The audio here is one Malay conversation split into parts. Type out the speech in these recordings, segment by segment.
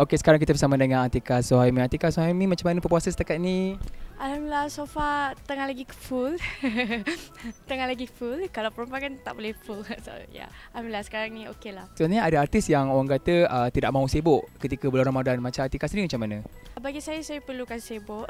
Okey, sekarang kita bersama dengan Atika Sohaimi. Atika Sohaimi, macam mana puasa setakat ni? Alhamdulillah, so far tengah lagi full. tengah lagi full. Kalau perempuan kan tak boleh full. So, yeah. Alhamdulillah, sekarang ni okey lah. Sebenarnya so, ada artis yang orang kata uh, tidak mahu sibuk ketika bulan Ramadan. Macam Atika sendiri macam mana? Bagi saya, saya perlukan sibuk.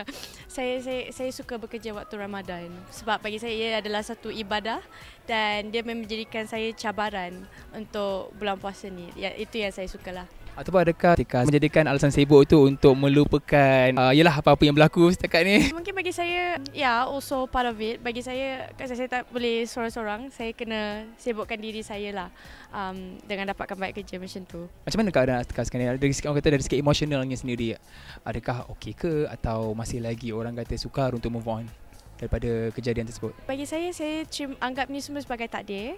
saya, saya saya suka bekerja waktu Ramadan. Sebab bagi saya, ia adalah satu ibadah. Dan dia menjadikan saya cabaran untuk bulan puasa ni. Ya, itu yang saya sukalah. Ataupun adakah Tika menjadikan alasan sibuk itu untuk melupakan uh, yalah apa-apa yang berlaku setakat ni? Mungkin bagi saya, ya yeah, also part of it. Bagi saya, kerana saya tak boleh sorang-sorang, saya kena sibukkan diri saya lah um, dengan dapatkan baik kerja macam tu. Macam mana keadaan Tika sekarang ni? Dari sikit, orang kata dari sikit emosionalnya sendiri, adakah okey ke atau masih lagi orang kata sukar untuk move on? daripada kejadian tersebut? Bagi saya, saya anggap ini semua sebagai takdir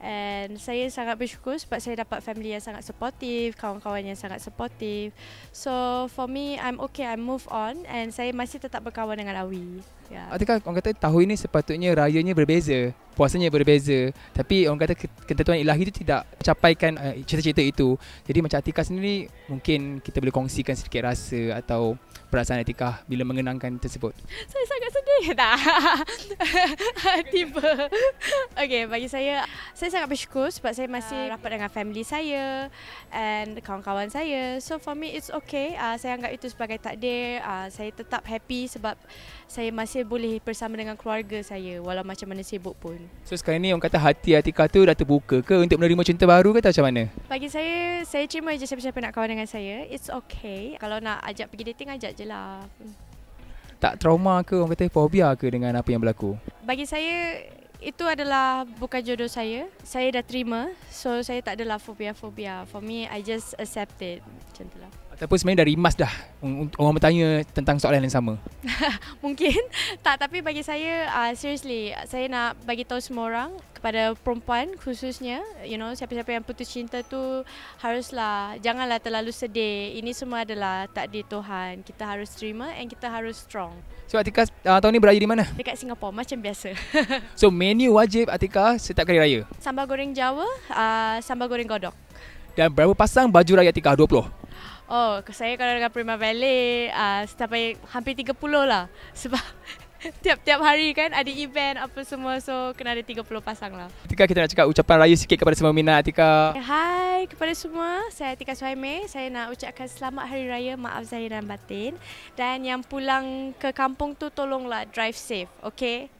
and saya sangat bersyukur sebab saya dapat family yang sangat supportive, kawan-kawan yang sangat supportive. So for me, I'm okay, I move on and saya masih tetap berkawan dengan Awi. Yeah. Adakah orang kata tahun ini sepatutnya rayanya berbeza puasanya berbeza tapi orang kata ketentuan ilahi itu tidak capaikan eh, cerita-cerita itu jadi macam Atika sendiri mungkin kita boleh kongsikan sedikit rasa atau perasaan Atika bila mengenangkan tersebut saya sangat sedih tak tiba okey bagi saya saya sangat bersyukur sebab saya masih uh, rapat dengan family saya and kawan-kawan saya so for me it's okay uh, saya anggap itu sebagai takdir uh, saya tetap happy sebab saya masih boleh bersama dengan keluarga saya walau macam mana sibuk pun So sekarang ni orang kata hati Atika tu dah terbuka ke untuk menerima cinta baru ke atau macam mana? Bagi saya, saya cuma je siapa-siapa nak kawan dengan saya. It's okay. Kalau nak ajak pergi dating, ajak je lah. Tak trauma ke orang kata fobia ke dengan apa yang berlaku? Bagi saya, itu adalah bukan jodoh saya. Saya dah terima. So saya tak adalah fobia-fobia. For me, I just accept it. Macam tu lah ataupun sebenarnya dari emas dah um, um, orang bertanya tentang soalan yang sama. Mungkin tak tapi bagi saya uh, seriously saya nak bagi tahu semua orang kepada perempuan khususnya you know siapa-siapa yang putus cinta tu haruslah janganlah terlalu sedih. Ini semua adalah takdir Tuhan. Kita harus terima and kita harus strong. So Atika uh, tahun ni beraya di mana? Dekat Singapura macam biasa. so menu wajib Atika setiap kali raya. Sambal goreng Jawa, uh, sambal goreng godok. Dan berapa pasang baju raya Atika 20? Oh, saya kalau dengan Prima Ballet uh, ah, hampir 30 lah sebab tiap-tiap hari kan ada event apa semua so kena ada 30 pasang lah. Tika kita nak cakap ucapan raya sikit kepada semua minat Tika. Hai kepada semua, saya Tika Suhaime. Saya nak ucapkan selamat hari raya, maaf Zahir dan Batin. Dan yang pulang ke kampung tu tolonglah drive safe, okay?